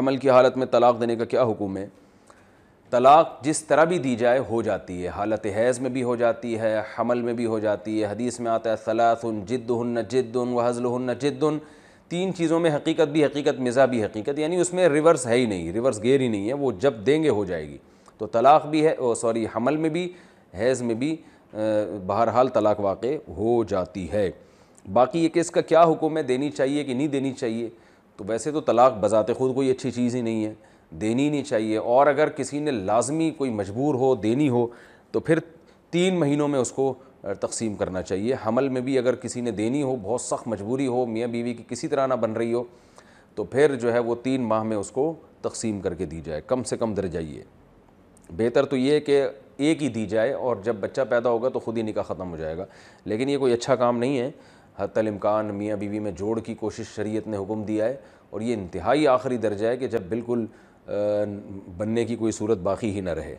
अमल की हालत में तलाक़ देने का क्या हुक्म है तलाक़ जिस तरह भी दी जाए हो जाती है हालत हैज़ में भी हो जाती है हमल में भी हो जाती है हदीस में आता है सलासुन जिद्दन जिद्दन व हज़ल जिद्दन तीन चीज़ों में हकीकत भी हकीकत मिज़ा भी हकीकत यानी उसमें रिवर्स है ही नहीं रिवर्स गेर ही नहीं है वो जब देंगे हो जाएगी तो तलाक़ भी है सॉरी हमल में भी हैज़ में भी बहरहाल तलाक़ वाक़ हो जाती है बाकी ये किसका क्या हुक्म है देनी चाहिए कि नहीं देनी चाहिए तो वैसे तो तलाक बज़ात खुद कोई अच्छी चीज़ ही नहीं है देनी नहीं चाहिए और अगर किसी ने लाजमी कोई मजबूर हो देनी हो तो फिर तीन महीनों में उसको तकसीम करना चाहिए हमल में भी अगर किसी ने देनी हो बहुत सख्त मजबूरी हो मियाँ बीवी की किसी तरह ना बन रही हो तो फिर जो है वो तीन माह में उसको तकसीम करके दी जाए कम से कम दर जाइए बेहतर तो ये कि एक ही दी जाए और जब बच्चा पैदा होगा तो ख़ुद ही निका ख़त्म हो जाएगा लेकिन ये कोई अच्छा काम नहीं है हतल इम्कान मियाँ बीवी में जोड़ की कोशिश शरीयत ने हुक्म दिया है और ये इंतहाई आखिरी दर्जा है कि जब बिल्कुल बनने की कोई सूरत बाकी ही ना रहे